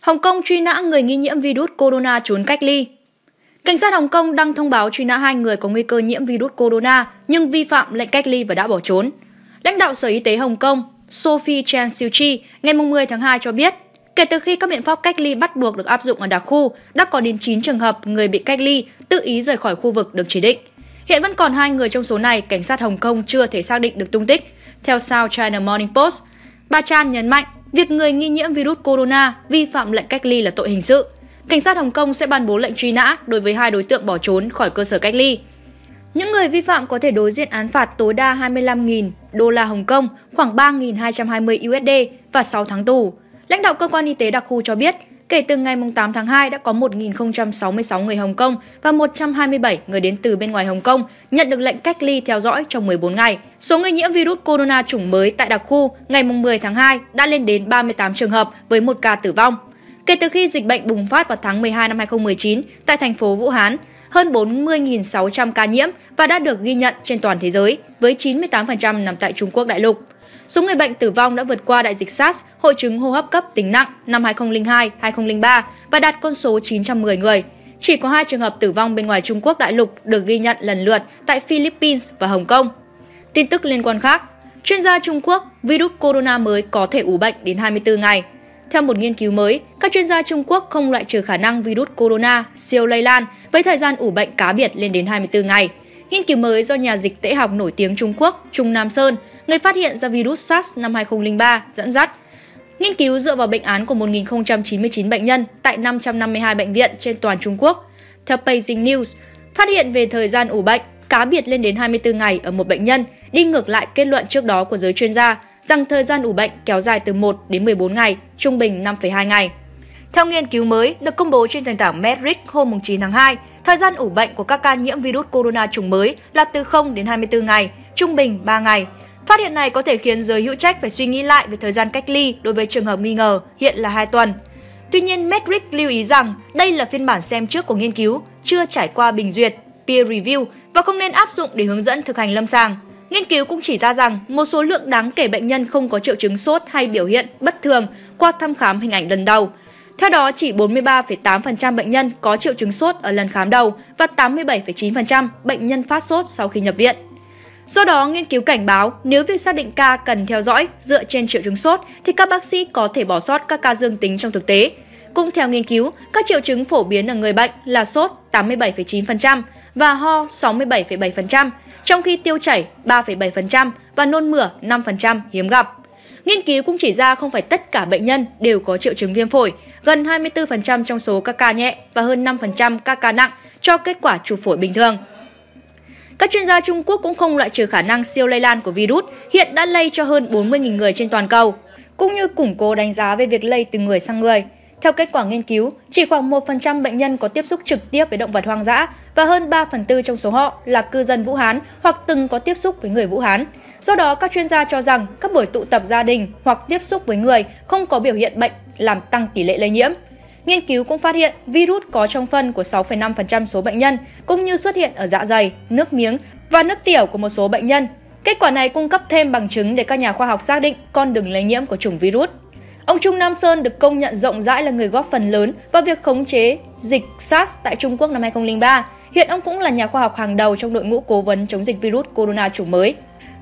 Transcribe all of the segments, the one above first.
Hồng Kông truy nã người nghi nhiễm virus corona trốn cách ly. Cảnh sát Hồng Kông đăng thông báo truy nã hai người có nguy cơ nhiễm virus corona nhưng vi phạm lệnh cách ly và đã bỏ trốn. Lãnh đạo Sở Y tế Hồng Kông Sophie Chan Siu Chi ngày 10 tháng 2 cho biết, kể từ khi các biện pháp cách ly bắt buộc được áp dụng ở đặc khu, đã có đến 9 trường hợp người bị cách ly tự ý rời khỏi khu vực được chỉ định. Hiện vẫn còn hai người trong số này, cảnh sát Hồng Kông chưa thể xác định được tung tích. Theo South China Morning Post, bà Chan nhấn mạnh việc người nghi nhiễm virus corona vi phạm lệnh cách ly là tội hình sự. Cảnh sát Hồng Kông sẽ ban bố lệnh truy nã đối với hai đối tượng bỏ trốn khỏi cơ sở cách ly. Những người vi phạm có thể đối diện án phạt tối đa 25.000 đô la Hồng Kông, khoảng 3.220 USD và 6 tháng tù. Lãnh đạo cơ quan y tế đặc khu cho biết, Kể từ ngày 8 tháng 2 đã có 1.066 người Hồng Kông và 127 người đến từ bên ngoài Hồng Kông nhận được lệnh cách ly theo dõi trong 14 ngày. Số người nhiễm virus corona chủng mới tại đặc khu ngày 10 tháng 2 đã lên đến 38 trường hợp với một ca tử vong. Kể từ khi dịch bệnh bùng phát vào tháng 12 năm 2019 tại thành phố Vũ Hán, hơn 40.600 ca nhiễm và đã được ghi nhận trên toàn thế giới, với 98% nằm tại Trung Quốc đại lục. Số người bệnh tử vong đã vượt qua đại dịch SARS, hội chứng hô hấp cấp tính nặng năm 2002-2003 và đạt con số 910 người. Chỉ có hai trường hợp tử vong bên ngoài Trung Quốc đại lục được ghi nhận lần lượt tại Philippines và Hồng Kông. Tin tức liên quan khác, chuyên gia Trung Quốc, virus corona mới có thể ủ bệnh đến 24 ngày. Theo một nghiên cứu mới, các chuyên gia Trung Quốc không loại trừ khả năng virus corona siêu lây lan với thời gian ủ bệnh cá biệt lên đến 24 ngày. Nghiên cứu mới do nhà dịch tễ học nổi tiếng Trung Quốc Trung Nam Sơn người phát hiện ra virus SARS năm 2003, dẫn dắt. Nghiên cứu dựa vào bệnh án của 1.099 bệnh nhân tại 552 bệnh viện trên toàn Trung Quốc. Theo Beijing News, phát hiện về thời gian ủ bệnh cá biệt lên đến 24 ngày ở một bệnh nhân, đi ngược lại kết luận trước đó của giới chuyên gia rằng thời gian ủ bệnh kéo dài từ 1 đến 14 ngày, trung bình 5,2 ngày. Theo nghiên cứu mới được công bố trên nền tảng Metric hôm 9 tháng 2, thời gian ủ bệnh của các ca nhiễm virus corona chủng mới là từ 0 đến 24 ngày, trung bình 3 ngày. Phát hiện này có thể khiến giới hữu trách phải suy nghĩ lại về thời gian cách ly đối với trường hợp nghi ngờ, hiện là 2 tuần. Tuy nhiên, Medrick lưu ý rằng đây là phiên bản xem trước của nghiên cứu, chưa trải qua bình duyệt, peer review và không nên áp dụng để hướng dẫn thực hành lâm sàng. Nghiên cứu cũng chỉ ra rằng một số lượng đáng kể bệnh nhân không có triệu chứng sốt hay biểu hiện bất thường qua thăm khám hình ảnh lần đầu. Theo đó, chỉ 43,8% bệnh nhân có triệu chứng sốt ở lần khám đầu và 87,9% bệnh nhân phát sốt sau khi nhập viện. Do đó, nghiên cứu cảnh báo nếu việc xác định ca cần theo dõi dựa trên triệu chứng sốt thì các bác sĩ có thể bỏ sót các ca dương tính trong thực tế. Cũng theo nghiên cứu, các triệu chứng phổ biến ở người bệnh là sốt 87,9% và ho 67,7%, trong khi tiêu chảy 3,7% và nôn mửa 5% hiếm gặp. Nghiên cứu cũng chỉ ra không phải tất cả bệnh nhân đều có triệu chứng viêm phổi, gần 24% trong số các ca nhẹ và hơn 5% các ca nặng cho kết quả chụp phổi bình thường. Các chuyên gia Trung Quốc cũng không loại trừ khả năng siêu lây lan của virus hiện đã lây cho hơn 40.000 người trên toàn cầu, cũng như củng cố đánh giá về việc lây từ người sang người. Theo kết quả nghiên cứu, chỉ khoảng 1% bệnh nhân có tiếp xúc trực tiếp với động vật hoang dã và hơn 3 phần tư trong số họ là cư dân Vũ Hán hoặc từng có tiếp xúc với người Vũ Hán. Do đó, các chuyên gia cho rằng các buổi tụ tập gia đình hoặc tiếp xúc với người không có biểu hiện bệnh làm tăng tỷ lệ lây nhiễm. Nghiên cứu cũng phát hiện virus có trong phân của 6,5% số bệnh nhân, cũng như xuất hiện ở dạ dày, nước miếng và nước tiểu của một số bệnh nhân. Kết quả này cung cấp thêm bằng chứng để các nhà khoa học xác định con đường lây nhiễm của chủng virus. Ông Trung Nam Sơn được công nhận rộng rãi là người góp phần lớn vào việc khống chế dịch SARS tại Trung Quốc năm 2003. Hiện ông cũng là nhà khoa học hàng đầu trong đội ngũ cố vấn chống dịch virus corona chủng mới.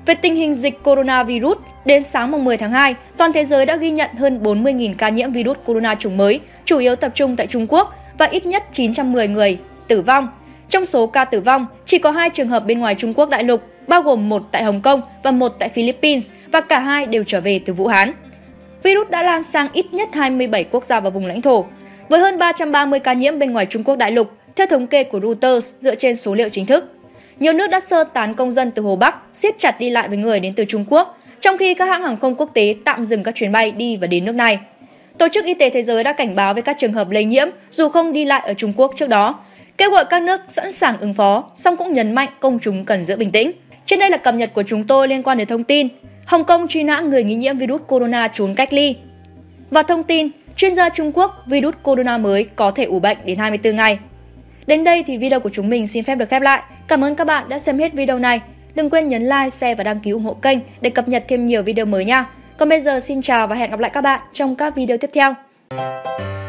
Về tình hình dịch coronavirus, Đến sáng mùng 10 tháng 2, toàn thế giới đã ghi nhận hơn 40.000 ca nhiễm virus corona chủng mới, chủ yếu tập trung tại Trung Quốc và ít nhất 910 người tử vong. Trong số ca tử vong, chỉ có hai trường hợp bên ngoài Trung Quốc đại lục, bao gồm một tại Hồng Kông và một tại Philippines và cả hai đều trở về từ Vũ Hán. Virus đã lan sang ít nhất 27 quốc gia và vùng lãnh thổ, với hơn 330 ca nhiễm bên ngoài Trung Quốc đại lục, theo thống kê của Reuters dựa trên số liệu chính thức. Nhiều nước đã sơ tán công dân từ Hồ Bắc, siết chặt đi lại với người đến từ Trung Quốc trong khi các hãng hàng không quốc tế tạm dừng các chuyến bay đi và đến nước này. Tổ chức Y tế Thế giới đã cảnh báo về các trường hợp lây nhiễm dù không đi lại ở Trung Quốc trước đó, kêu gọi các nước sẵn sàng ứng phó, song cũng nhấn mạnh công chúng cần giữ bình tĩnh. Trên đây là cập nhật của chúng tôi liên quan đến thông tin Hồng Kông truy nã người nghi nhiễm virus corona trốn cách ly. Và thông tin, chuyên gia Trung Quốc virus corona mới có thể ủ bệnh đến 24 ngày. Đến đây thì video của chúng mình xin phép được khép lại. Cảm ơn các bạn đã xem hết video này. Đừng quên nhấn like, share và đăng ký ủng hộ kênh để cập nhật thêm nhiều video mới nha. Còn bây giờ xin chào và hẹn gặp lại các bạn trong các video tiếp theo.